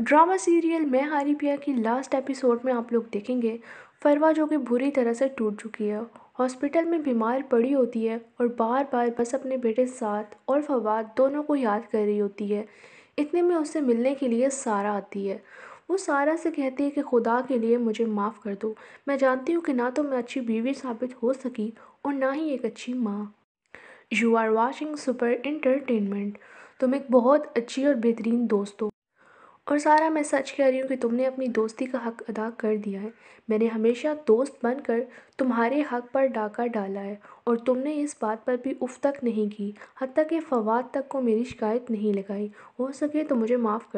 drama serial मैं हारी पिया की लास्ट एपिसोड में आप लोग देखेंगे फरवा जो कि बुरी तरह से टूट चुकी है हॉस्पिटल में बीमार पड़ी होती है और बार बार बस अपने बेटे साथ और फवाद दोनों को याद कर रही होती है इतने में उससे मिलने के लिए सारा आती है वो सारा से कहती है कि खुदा के लिए मुझे माफ़ कर दो मैं जानती हूँ कि ना तो मैं अच्छी बीवी साबित हो सकी और ना ही एक अच्छी माँ you are watching super entertainment तुम एक बहुत अच्छी और बेहतरीन दोस्तों और सारा मैं सच कह रही हूँ कि तुमने अपनी दोस्ती का हक अदा कर दिया है मैंने हमेशा दोस्त बनकर तुम्हारे हक पर डाका डाला है और तुमने इस बात पर भी उफ तक नहीं की हद तक फवाद तक को मेरी शिकायत नहीं लगाई हो सके तो मुझे माफ़ कर